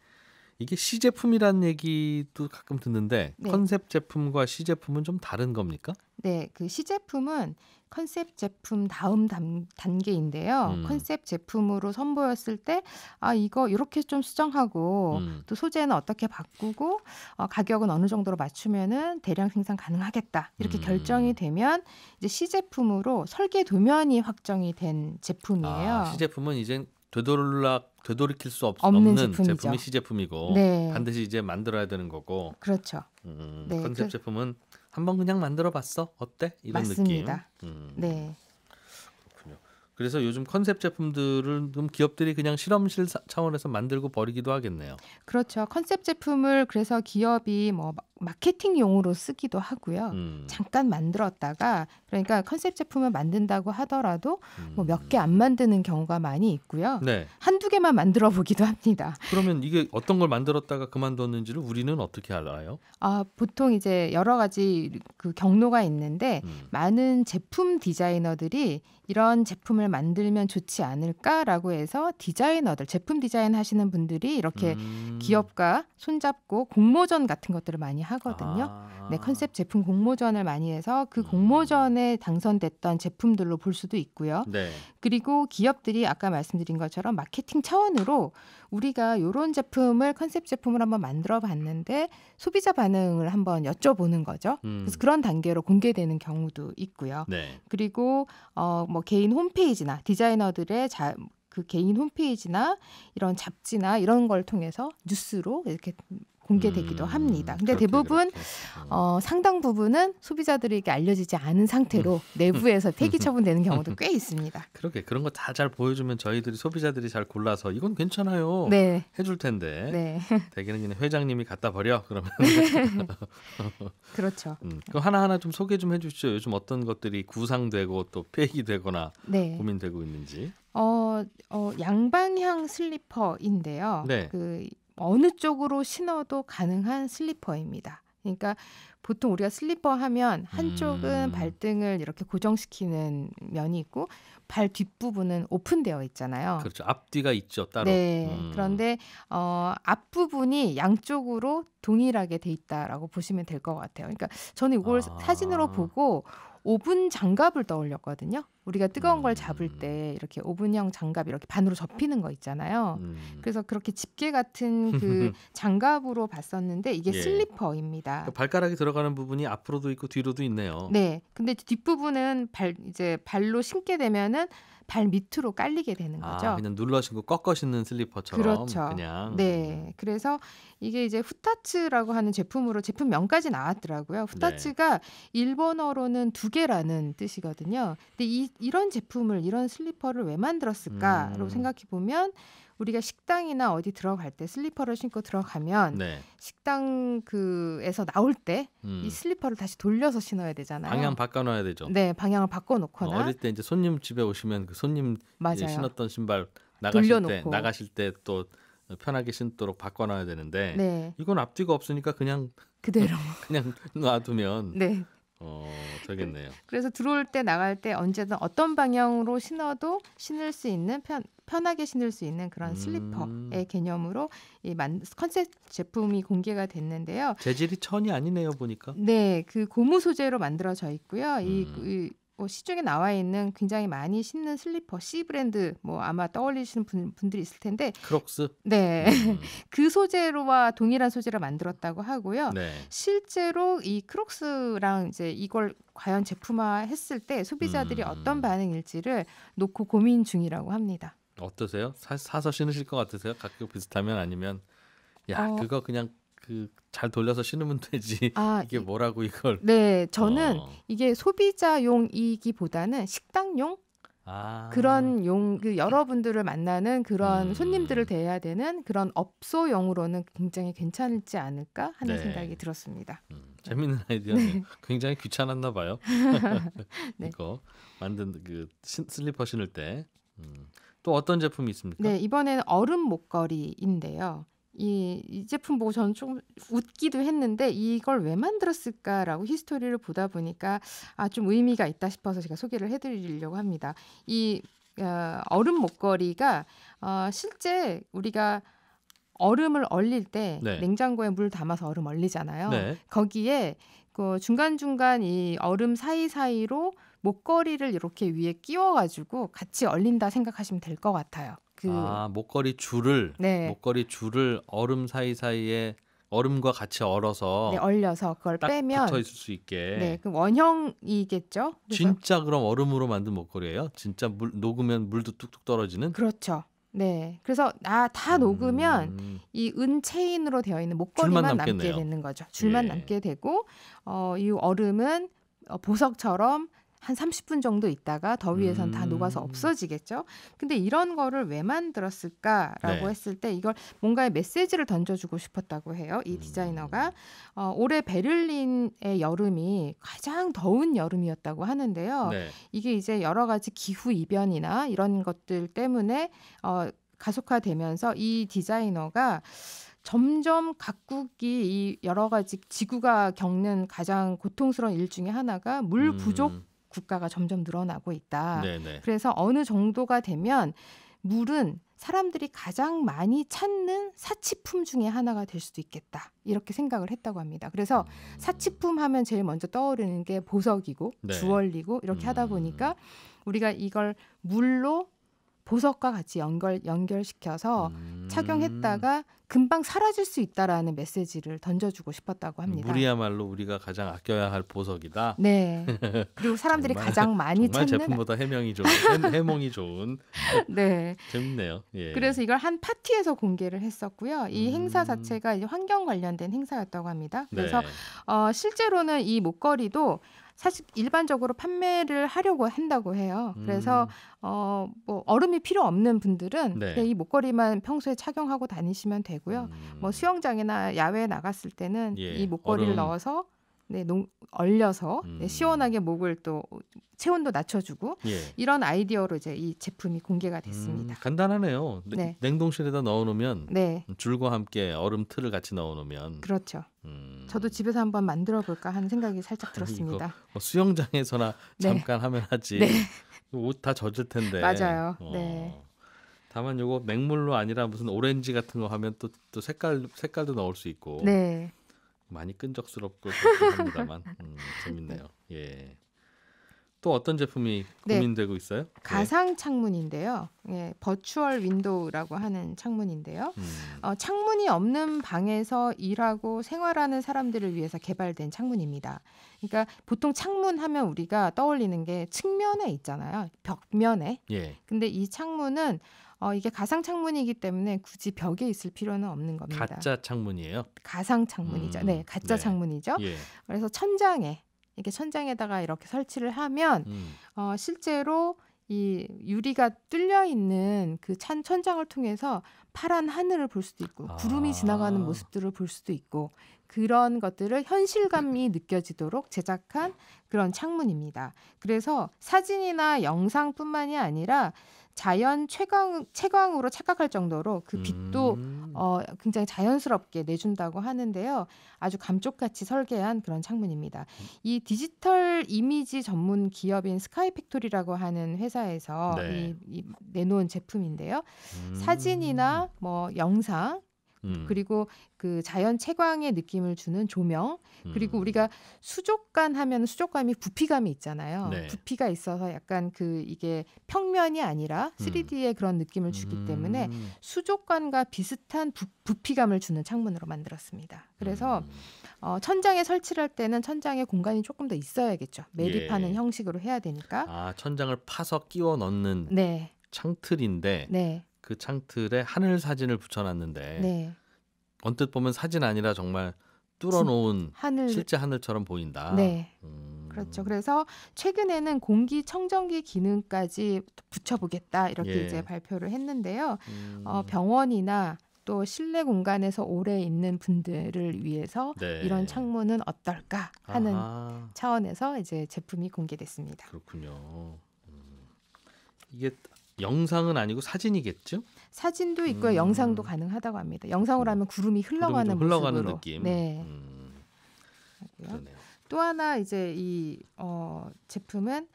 이게 시제품이라는 얘기도 가끔 듣는데 네. 컨셉 제품과 시제품은 좀 다른 겁니까? 네, 그 시제품은 컨셉 제품 다음 단, 계인데요 음. 컨셉 제품으로 선보였을 때, 아, 이거 이렇게 좀 수정하고, 음. 또 소재는 어떻게 바꾸고, 어, 가격은 어느 정도로 맞추면은 대량 생산 가능하겠다. 이렇게 음. 결정이 되면, 이제 시제품으로 설계 도면이 확정이 된 제품이에요. 아, 시제품은 이제 되돌락 되돌이킬 수 없, 없는, 없는 제품이 시제품이고 네. 반드시 이제 만들어야 되는 거고 그렇죠. 음, 네, 컨셉 그, 제품은 한번 그냥 만들어봤어 어때 이런 맞습니다. 느낌. 음, 네. 그렇군요. 그래서 요즘 컨셉 제품들은 그 기업들이 그냥 실험실 차원에서 만들고 버리기도 하겠네요. 그렇죠. 컨셉 제품을 그래서 기업이 뭐 마케팅용으로 쓰기도 하고요. 음. 잠깐 만들었다가 그러니까 컨셉 제품을 만든다고 하더라도 음. 뭐몇 개 안 만드는 경우가 많이 있고요. 네. 한두 개만 만들어 보기도 합니다. 그러면 이게 어떤 걸 만들었다가 그만뒀는지를 우리는 어떻게 알아요? 아, 보통 이제 여러 가지 그 경로가 있는데 음. 많은 제품 디자이너들이 이런 제품을 만들면 좋지 않을까라고 해서 디자이너들 제품 디자인 하시는 분들이 이렇게 음. 기업과 손잡고 공모전 같은 것들을 많이 하거든요. 아. 네, 아. 컨셉 제품 공모전을 많이 해서 그 음. 공모전에 당선됐던 제품들로 볼 수도 있고요. 네. 그리고 기업들이 아까 말씀드린 것처럼 마케팅 차원으로 우리가 이런 제품을 컨셉 제품을 한번 만들어 봤는데 소비자 반응을 한번 여쭤보는 거죠. 음. 그래서 그런 단계로 공개되는 경우도 있고요. 네. 그리고 어, 뭐 개인 홈페이지나 디자이너들의 자, 그 개인 홈페이지나 이런 잡지나 이런 걸 통해서 뉴스로 이렇게 공개되기도 음, 합니다. 근데 그렇군요. 대부분 어, 상당 부분은 소비자들에게 알려지지 않은 상태로 음. 내부에서 음, 폐기 처분되는 경우도 꽤 있습니다. 그렇게 그런 거 다 잘 보여주면 저희들이 소비자들이 잘 골라서 이건 괜찮아요. 네. 해줄 텐데 네. 대개는 그냥 회장님이 갖다 버려 그러면 그렇죠. 음, 그럼 하나 하나 좀 소개 좀 해주시죠. 요즘 어떤 것들이 구상되고 또 폐기되거나 네. 고민되고 있는지. 어, 어 양방향 슬리퍼인데요. 네. 그 어느 쪽으로 신어도 가능한 슬리퍼입니다. 그러니까 보통 우리가 슬리퍼 하면 한쪽은 음. 발등을 이렇게 고정시키는 면이 있고 발 뒷부분은 오픈되어 있잖아요. 그렇죠. 앞뒤가 있죠, 따로. 네. 음. 그런데 어, 앞부분이 양쪽으로 동일하게 돼 있다라고 보시면 될 것 같아요. 그러니까 저는 이걸 아. 사진으로 보고 오븐 장갑을 떠올렸거든요. 우리가 뜨거운 걸 잡을 음. 때 이렇게 오븐형 장갑 이렇게 반으로 접히는 거 있잖아요. 음. 그래서 그렇게 집게 같은 그 장갑으로 봤었는데 이게 예. 슬리퍼입니다. 그 발가락이 들어가는 부분이 앞으로도 있고 뒤로도 있네요. 네. 근데 뒷부분은 발 이제 발로 신게 되면은 발 밑으로 깔리게 되는 아, 거죠. 아, 그냥 눌러 신고 꺾어 신는 슬리퍼처럼 그렇죠. 그냥. 네. 음. 그래서 이게 이제 후타츠라고 하는 제품으로 제품명까지 나왔더라고요. 네. 후타츠가 네. 일본어로는 두 개라는 뜻이거든요. 근데 이, 이런 제품을 이런 슬리퍼를 왜 만들었을까로 음. 생각해 보면 우리가 식당이나 어디 들어갈 때 슬리퍼를 신고 들어가면 네. 식당 그에서 나올 때이 음. 슬리퍼를 다시 돌려서 신어야 되잖아요. 방향 바꿔 놔야 되죠. 네, 방향을 바꿔 놓거나 어, 어릴 때 이제 손님 집에 오시면 그 손님 예, 신었던 신발 나가실 돌려놓고. 때 나가실 때 또 편하게 신도록 바꿔 놔야 되는데 네. 이건 앞뒤가 없으니까 그냥 그대로 그냥 놔두면 네. 어, 되겠네요. 그, 그래서 들어올 때 나갈 때 언제든 어떤 방향으로 신어도 신을 수 있는 편 편하게 신을 수 있는 그런 슬리퍼의 음. 개념으로 이 만, 컨셉 제품이 공개가 됐는데요. 재질이 천이 아니네요 보니까. 네, 그 고무 소재로 만들어져 있고요. 음. 이, 이뭐 시중에 나와 있는 굉장히 많이 신는 슬리퍼 C 브랜드 뭐 아마 떠올리시는 분, 분들이 있을 텐데 크록스 네. 음. 그 소재로와 동일한 소재로 만들었다고 하고요. 네. 실제로 이 크록스랑 이제 이걸 과연 제품화 했을 때 소비자들이 음. 어떤 반응일지를 놓고 고민 중이라고 합니다. 어떠세요? 사, 서 신으실 것 같으세요? 가격 비슷하면 아니면 야, 어. 그거 그냥 그잘 돌려서 신으면 되지. 아, 이게 뭐라고 이걸? 네, 저는 어. 이게 소비자용이기보다는 식당용 아. 그런 용, 그 여러분들을 만나는 그런 음. 손님들을 대해야 되는 그런 업소용으로는 굉장히 괜찮지 않을까 하는 네. 생각이 들었습니다. 음, 네. 재밌는 네. 아이디어네요. 네. 굉장히 귀찮았나 봐요. 네. 이거 만든 그 신, 슬리퍼 신을 때. 음. 또 어떤 제품이 있습니까? 네, 이번에는 얼음 목걸이인데요. 이, 이 제품 보고 저는 좀 웃기도 했는데 이걸 왜 만들었을까라고 히스토리를 보다 보니까 아 좀 의미가 있다 싶어서 제가 소개를 해드리려고 합니다. 이 어, 얼음 목걸이가 어, 실제 우리가 얼음을 얼릴 때 네. 냉장고에 물 담아서 얼음 얼리잖아요. 네. 거기에 그 중간 중간 이 얼음 사이 사이로 목걸이를 이렇게 위에 끼워가지고 같이 얼린다 생각하시면 될 것 같아요. 그 아, 목걸이 줄을 네. 목걸이 줄을 얼음 사이사이에 얼음과 같이 얼어서 네, 얼려서 그걸 빼면 붙어 있을 수 있게. 네, 그럼 원형이겠죠. 그래서. 진짜 그럼 얼음으로 만든 목걸이에요? 진짜 물 녹으면 물도 뚝뚝 떨어지는? 그렇죠. 네, 그래서 아다 음. 녹으면 음. 이은 체인으로 되어 있는 목걸이만 남게 되는 거죠. 줄만 예. 남게 되고 어, 이 얼음은 어, 보석처럼 한 30분 정도 있다가 더위에선 음. 다 녹아서 음. 없어지겠죠. 근데 이런 거를 왜 만들었을까라고 네. 했을 때 이걸 뭔가의 메시지를 던져주고 싶었다고 해요. 이 음. 디자이너가 어, 올해 베를린의 여름이 가장 더운 여름이었다고 하는데요. 네. 이게 이제 여러 가지 기후 이변이나 이런 것들 때문에 어, 가속화되면서 이 디자이너가 점점 각국이 이 여러 가지 지구가 겪는 가장 고통스러운 일 중에 하나가 물 음. 부족 국가가 점점 늘어나고 있다. 네네. 그래서 어느 정도가 되면 물은 사람들이 가장 많이 찾는 사치품 중에 하나가 될 수도 있겠다. 이렇게 생각을 했다고 합니다. 그래서 음. 사치품 하면 제일 먼저 떠오르는 게 보석이고 네. 주얼리고 이렇게 음. 하다 보니까 우리가 이걸 물로 보석과 같이 연결 연결시켜서 음. 착용했다가 금방 사라질 수 있다라는 메시지를 던져주고 싶었다고 음, 합니다. 물이야말로 우리가 가장 아껴야 할 보석이다. 네. 그리고 사람들이 정말, 가장 많이 정말 찾는 제품보다 해명이 좋은 해몽이 좋은. 네. 재밌네요. 예. 그래서 이걸 한 파티에서 공개를 했었고요. 이 음... 행사 자체가 이제 환경 관련된 행사였다고 합니다. 그래서 네. 어, 실제로는 이 목걸이도 사실 일반적으로 판매를 하려고 한다고 해요. 그래서 음. 어뭐 얼음이 필요 없는 분들은 네. 그냥 이 목걸이만 평소에 착용하고 다니시면 되고요. 뭐 음. 뭐 수영장이나 야외에 나갔을 때는 예. 이 목걸이를 얼음. 넣어서 네, 농, 얼려서 네, 음. 네, 시원하게 목을 또 체온도 낮춰주고 예. 이런 아이디어로 이제 이 제품이 공개가 됐습니다. 음, 간단하네요. 네. 네. 냉동실에다 넣어놓으면 네. 줄과 함께 얼음 틀을 같이 넣어놓으면 그렇죠. 음. 저도 집에서 한번 만들어 볼까 하는 생각이 살짝 들었습니다. 뭐 수영장에서나 네. 잠깐 하면 하지 옷 다 젖을 텐데 맞아요. 어. 네. 다만 요거 맹물로 아니라 무슨 오렌지 같은 거 하면 또또 색깔 색깔도 넣을 수 있고. 네. 많이 끈적스럽고 합니다만 음, 재밌네요. 네. 예. 또 어떤 제품이 네. 고민되고 있어요? 예. 가상 창문인데요. 예, 버추얼 윈도우라고 하는 창문인데요. 음. 어, 창문이 없는 방에서 일하고 생활하는 사람들을 위해서 개발된 창문입니다. 그러니까 보통 창문 하면 우리가 떠올리는 게 측면에 있잖아요. 벽면에. 예. 근데 이 창문은 어, 이게 가상 창문이기 때문에 굳이 벽에 있을 필요는 없는 겁니다. 가짜 창문이에요? 가상 창문이죠. 음, 네, 가짜 네. 창문이죠. 예. 그래서 천장에 이렇게 천장에다가 이렇게 설치를 하면 음. 어, 실제로 이 유리가 뚫려 있는 그찬 천장을 통해서 파란 하늘을 볼 수도 있고 아. 구름이 지나가는 모습들을 볼 수도 있고 그런 것들을 현실감이 느껴지도록 제작한 그런 창문입니다. 그래서 사진이나 영상뿐만이 아니라 자연 최강 최강으로 착각할 정도로 그 빛도 음. 어, 굉장히 자연스럽게 내준다고 하는데요. 아주 감쪽같이 설계한 그런 창문입니다. 이 디지털 이미지 전문 기업인 스카이팩토리라고 하는 회사에서 네. 이, 이 내놓은 제품인데요. 음. 사진이나 뭐 영상 음. 그리고 그 자연 채광의 느낌을 주는 조명 그리고 음. 우리가 수족관 하면 수족관이 부피감이 있잖아요. 네. 부피가 있어서 약간 그 이게 평면이 아니라 3D의 음. 그런 느낌을 주기 때문에 음. 수족관과 비슷한 부, 피감을 주는 창문으로 만들었습니다. 그래서 음. 어, 천장에 설치를 할 때는 천장에 공간이 조금 더 있어야겠죠. 예. 매립하는 예. 형식으로 해야 되니까. 아 천장을 파서 끼워 넣는 네. 창틀인데 네. 그 창틀에 하늘 사진을 붙여놨는데 네. 언뜻 보면 사진 아니라 정말 뚫어놓은 하늘. 실제 하늘처럼 보인다. 네. 음. 그렇죠. 그래서 최근에는 공기 청정기 기능까지 붙여보겠다 이렇게 예. 이제 발표를 했는데요. 음. 어, 병원이나 또 실내 공간에서 오래 있는 분들을 위해서 네. 이런 창문은 어떨까 하는 아하. 차원에서 이제 제품이 공개됐습니다. 그렇군요. 음. 이게 영상은 아니고 사진이겠죠? 사진도 있고요. 음. 영상도 가능하다고 합니다. 영상으로 음. 하면 구름이 흘러가는 구름이 흘러가는 느낌. 네. 음. 또 하나 이제 이 어, 제품은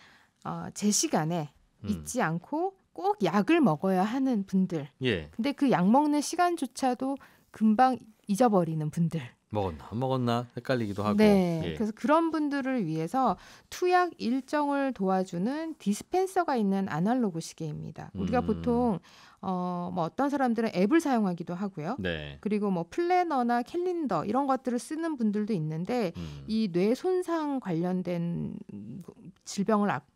어, 제 시간에 음. 잊지 않고 꼭 약을 먹어야 하는 분들. 예. 근데 그 약 먹는 시간조차도 금방 잊어버리는 분들. 먹었나 안 먹었나 헷갈리기도 하고. 네. 예. 그래서 그런 분들을 위해서 투약 일정을 도와주는 디스펜서가 있는 아날로그 시계입니다. 우리가 음. 보통 어, 뭐 어떤 사람들은 앱을 사용하기도 하고요. 네. 그리고 뭐 플래너나 캘린더 이런 것들을 쓰는 분들도 있는데 음. 이뇌 손상 관련된 질병을 악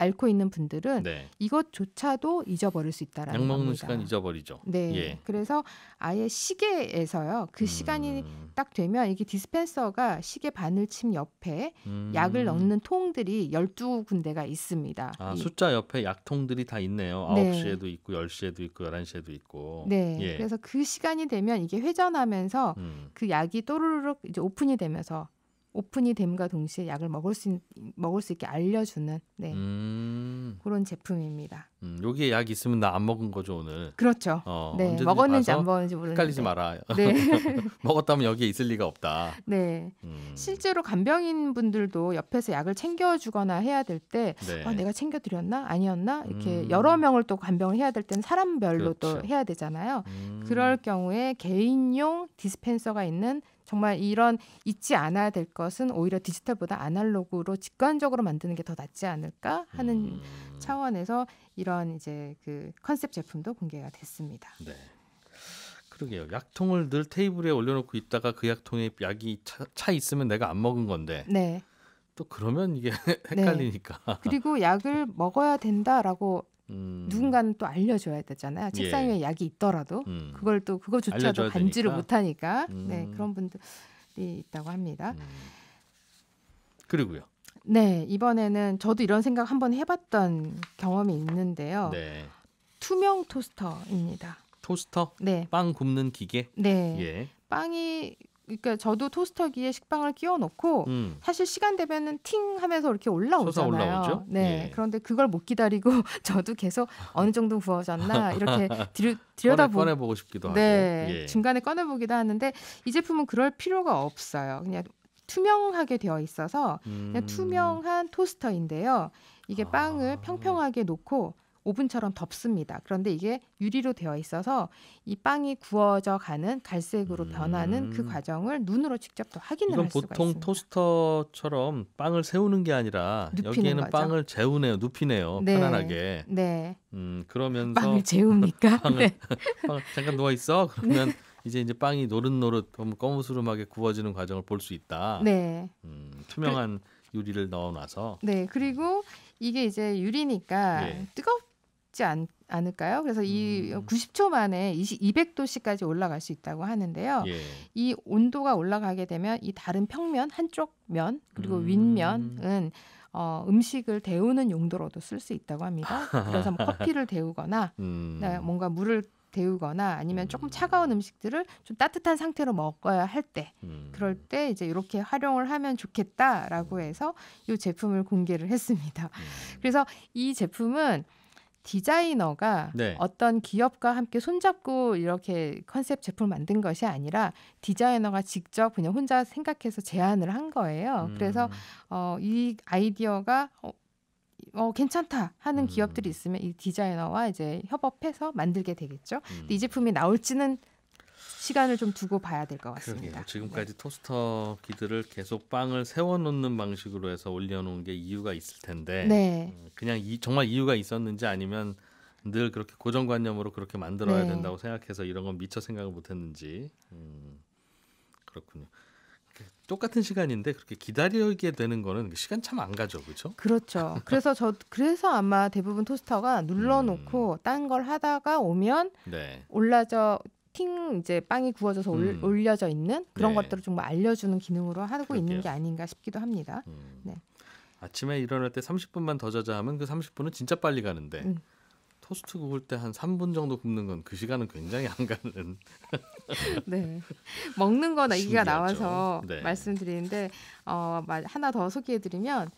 앓고 있는 분들은 네. 이것조차도 잊어버릴 수 있다라는 약 먹는 겁니다. 시간 잊어버리죠. 네. 예. 그래서 아예 시계에서요. 그 음. 시간이 딱 되면 이게 디스펜서가 시계 바늘침 옆에 음. 약을 넣는 통들이 1 2 군데가 있습니다. 아, 이. 숫자 옆에 약통들이 다 있네요. 네. 아홉 네. 시에도 있고 열시에도 있고 열한 시에도 있고. 네. 예. 그래서 그 시간이 되면 이게 회전하면서 음. 그 약이 또르륵 이제 오픈이 되면서 오픈이 됨과 동시에 약을 먹을 수 있, 먹을 수 있게 알려주는 네 음. 그런 제품입니다. 음, 여기에 약 있으면 나 안 먹은 거죠 오늘. 그렇죠. 어, 네 먹었는지 안 먹었는지 모르는 헷갈리지 마라. 네 먹었다면 여기에 있을 리가 없다. 네 음. 실제로 간병인 분들도 옆에서 약을 챙겨주거나 해야 될때 네. 아, 내가 챙겨드렸나 아니었나 이렇게 음. 여러 명을 또 간병을 해야 될 때는 사람별로 그렇죠. 또 해야 되잖아요. 음. 그럴 경우에 개인용 디스펜서가 있는 정말 이런 잊지 않아야 될 것은 오히려 디지털보다 아날로그로 직관적으로 만드는 게 더 낫지 않을까 하는 음. 차원에서 이런 이제 그 컨셉 제품도 공개가 됐습니다. 네. 그러게요. 약통을 늘 테이블에 올려놓고 있다가 그 약통에 약이 차, 차 있으면 내가 안 먹은 건데. 네. 또 그러면 이게 네. 헷갈리니까. 네. 그리고 약을 먹어야 된다라고 음. 누군가는 또 알려줘야 되잖아요. 책상 위에 예. 약이 있더라도 음. 그걸 또 그거조차도 간지를 못하니까 네, 음. 네, 그런 분들이 있다고 합니다. 음. 그리고요. 네 이번에는 저도 이런 생각 한번 해봤던 경험이 있는데요. 네. 투명 토스터입니다. 토스터? 네. 빵 굽는 기계? 네. 예. 빵이 그러니까 저도 토스터기에 식빵을 끼워 놓고 음. 사실 시간 되면은 팅 하면서 이렇게 올라오잖아요. 네. 예. 그런데 그걸 못 기다리고 저도 계속 어느 정도 구워졌나 이렇게 들여, 들여다보 꺼내 보고 싶기도 네. 하고. 예. 중간에 꺼내 보기도 하는데 이 제품은 그럴 필요가 없어요. 그냥 투명하게 되어 있어서 그냥 음. 투명한 토스터인데요. 이게 아. 빵을 평평하게 놓고 오븐처럼 덥습니다. 그런데 이게 유리로 되어 있어서 이 빵이 구워져 가는 갈색으로 음. 변하는 그 음. 과정을 눈으로 직접 또 확인을 할 수가 있습니다. 보통 토스터처럼 빵을 세우는 게 아니라 여기에는 거죠. 빵을 재우네요, 눕히네요, 네. 편안하게. 네. 음 그러면서 빵을 재웁니까? 빵을, 네. 빵을 잠깐 누워 있어. 네. 그러면 이제 이제 빵이 노릇노릇 검은수름하게 구워지는 과정을 볼 수 있다. 네. 음, 투명한 그, 유리를 넣어놔서. 네. 그리고 이게 이제 유리니까 예. 뜨겁 있지 않, 않을까요? 그래서 이 음. 90초 만에 20, 200도씨까지 올라갈 수 있다고 하는데요. 예. 이 온도가 올라가게 되면 이 다른 평면 한쪽 면 그리고 음. 윗면은 어, 음식을 데우는 용도로도 쓸 수 있다고 합니다. 그래서 뭐 커피를 데우거나 음. 네, 뭔가 물을 데우거나 아니면 조금 차가운 음. 음식들을 좀 따뜻한 상태로 먹어야 할 때, 음. 그럴 때 이제 이렇게 활용을 하면 좋겠다라고 해서 이 제품을 공개를 했습니다. 음. 그래서 이 제품은 디자이너가 네. 어떤 기업과 함께 손잡고 이렇게 컨셉 제품 을 만든 것이 아니라 디자이너가 직접 그냥 혼자 생각해서 제안을 한 거예요. 음. 그래서 어, 이 아이디어가 어, 어 괜찮다 하는 음. 기업들이 있으면 이 디자이너와 이제 협업해서 만들게 되겠죠. 음. 근데 이 음. 제품이 나올지는 시간을 좀 두고 봐야 될 것 같습니다. 그러게요. 네. 지금까지 네. 토스터 기들을 계속 빵을 세워놓는 방식으로 해서 올려놓은 게 이유가 있을 텐데 네. 음, 그냥 이, 정말 이유가 있었는지 아니면 늘 그렇게 고정관념으로 그렇게 만들어야 네. 된다고 생각해서 이런 건 미처 생각을 못했는지 음, 그렇군요. 똑같은 시간인데 그렇게 기다리게 되는 거는 시간 참 안 가죠, 그렇죠? 그렇죠. 그래서 저 그래서 아마 대부분 토스터가 눌러놓고 음. 딴걸 하다가 오면 네. 올라져 코팅 이제 빵이 구워져서 음. 올려져 있는 그런 네. 것들을 좀 알려주는 기능으로 하고 그럴게요. 있는 게 아닌가 싶기도 합니다. 음. 네. 아침에 일어날 때 30분만 더 자자 하면 그 30분은 진짜 빨리 가는데 음. 토스트 구울 때 한 3분 정도 굽는 건 그 시간은 굉장히 안 가는. 네. 먹는 거나 얘기가 나와서 네. 말씀드리는데 어, 하나 더 소개해 드리면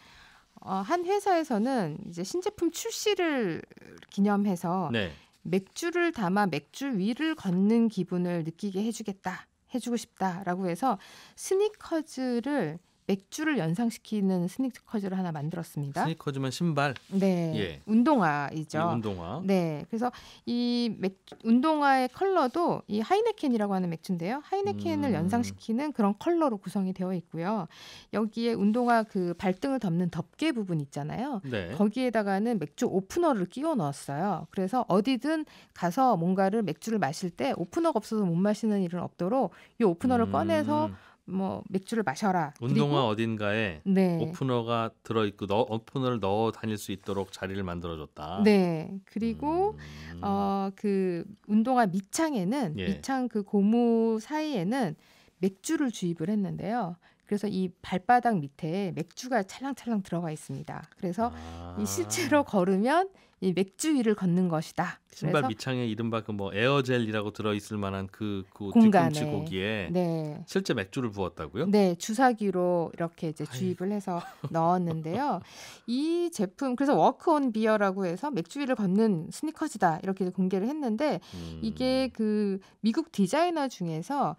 어, 한 회사에서는 이제 신제품 출시를 기념해서 네. 맥주를 담아 맥주 위를 걷는 기분을 느끼게 해주겠다, 해주고 싶다라고 해서 스니커즈를 맥주를 연상시키는 스니커즈를 하나 만들었습니다. 스니커즈면 신발. 네. 예. 운동화이죠. 예, 운동화. 네. 그래서 이 맥, 운동화의 컬러도 이 하이네켄이라고 하는 맥주인데요. 하이네켄을 음. 연상시키는 그런 컬러로 구성이 되어 있고요. 여기에 운동화 그 발등을 덮는 덮개 부분 있잖아요. 네. 거기에다가는 맥주 오프너를 끼워 넣었어요. 그래서 어디든 가서 뭔가를 맥주를 마실 때 오프너가 없어서 못 마시는 일은 없도록 이 오프너를 음. 꺼내서 뭐 맥주를 마셔라. 운동화 어딘가에 네. 오프너가 들어 있고 넣, 오프너를 넣어 다닐 수 있도록 자리를 만들어 줬다. 네. 그리고 음. 어그 운동화 밑창에는 예. 밑창 그 고무 사이에는 맥주를 주입을 했는데요. 그래서 이 발바닥 밑에 맥주가 찰랑찰랑 들어가 있습니다. 그래서 아. 이 실제로 아. 걸으면 이 맥주 위를 걷는 것이다. 신발 밑창에 이른바 그뭐 에어젤이라고 들어 있을 만한 그, 그 공간에 고기에 네. 실제 맥주를 부었다고요? 네, 주사기로 이렇게 이제 주입을 아이. 해서 넣었는데요. 이 제품 그래서 워크온 비어라고 해서 맥주 위를 걷는 스니커즈다 이렇게 공개를 했는데 음. 이게 그 미국 디자이너 중에서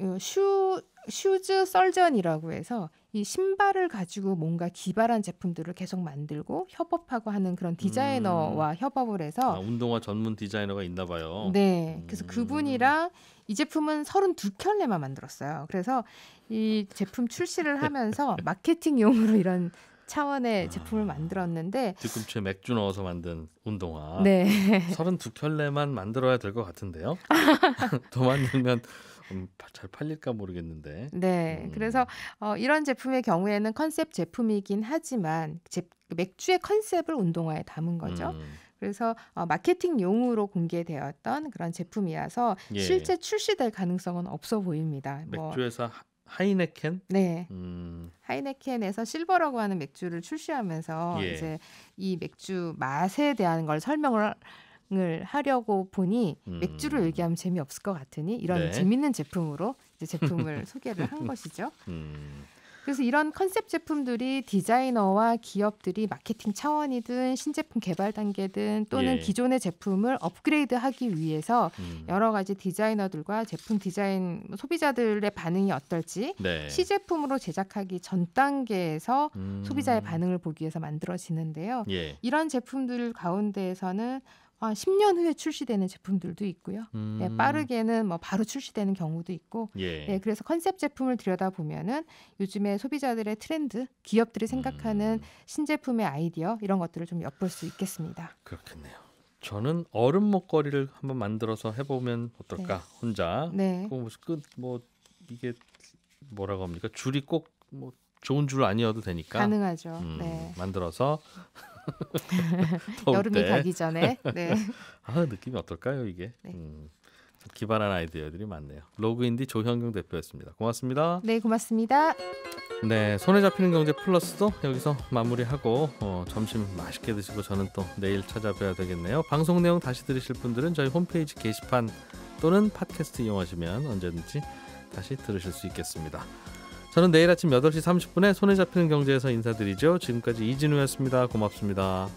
어, 슈 슈즈 썰전이라고 해서 이 신발을 가지고 뭔가 기발한 제품들을 계속 만들고 협업하고 하는 그런 디자이너와 음. 협업을 해서 아, 운동화 전문 디자이너가 있나 봐요. 네. 음. 그래서 음. 그분이랑 이 제품은 32켤레만 만들었어요. 그래서 이 제품 출시를 하면서 마케팅용으로 이런 차원의 아, 제품을 만들었는데 뒤꿈치에 맥주 넣어서 만든 운동화. 네. 32켤레만 만들어야 될 것 같은데요. 더 만들면 잘 팔릴까 모르겠는데. 네. 음. 그래서 어, 이런 제품의 경우에는 컨셉 제품이긴 하지만 제, 맥주의 컨셉을 운동화에 담은 거죠. 음. 그래서 어, 마케팅 용으로 공개되었던 그런 제품이어서 예. 실제 출시될 가능성은 없어 보입니다. 뭐 맥주에서 뭐, 하이네켄? 네. 음. 하이네켄에서 실버라고 하는 맥주를 출시하면서 예. 이제 이 맥주 맛에 대한 걸 설명을 을 하려고 보니 음. 맥주를 얘기하면 재미없을 것 같으니 이런 네. 재밌는 제품으로 이제 제품을 소개를 한 것이죠. 음. 그래서 이런 컨셉 제품들이 디자이너와 기업들이 마케팅 차원이든 신제품 개발 단계든 또는 예. 기존의 제품을 업그레이드하기 위해서 음. 여러 가지 디자이너들과 제품 디자인 소비자들의 반응이 어떨지 네. 시제품으로 제작하기 전 단계에서 음. 소비자의 반응을 보기 위해서 만들어지는데요. 예. 이런 제품들 가운데에서는 어, 10년 후에 출시되는 제품들도 있고요. 네, 음. 네, 빠르게는 뭐 바로 출시되는 경우도 있고. 예. 네, 그래서 컨셉 제품을 들여다 보면은 요즘에 소비자들의 트렌드, 기업들이 생각하는 음. 신제품의 아이디어 이런 것들을 좀 엿볼 수 있겠습니다. 그렇겠네요. 저는 얼음 목걸이를 한번 만들어서 해보면 어떨까 네. 혼자. 네. 그뭐 이게 뭐라고 합니까? 줄이 꼭 뭐 좋은 줄 아니어도 되니까 가능하죠. 음, 네. 만들어서 여름이 가기 전에. 네. 아 느낌이 어떨까요 이게? 네. 음, 기발한 아이디어들이 많네요. 로그인 뒤 조현경 대표였습니다. 고맙습니다. 네, 고맙습니다. 네, 손에 잡히는 경제 플러스도 여기서 마무리하고 어, 점심 맛있게 드시고 저는 또 내일 찾아뵈야 되겠네요. 방송 내용 다시 들으실 분들은 저희 홈페이지 게시판 또는 팟캐스트 이용하시면 언제든지 다시 들으실 수 있겠습니다. 저는 내일 아침 8시 30분에 손에 잡히는 경제에서 인사드리죠. 지금까지 이진우였습니다. 고맙습니다.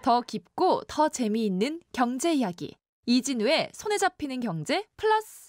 더 깊고 더 재미있는 경제 이야기. 이진우의 손에 잡히는 경제 플러스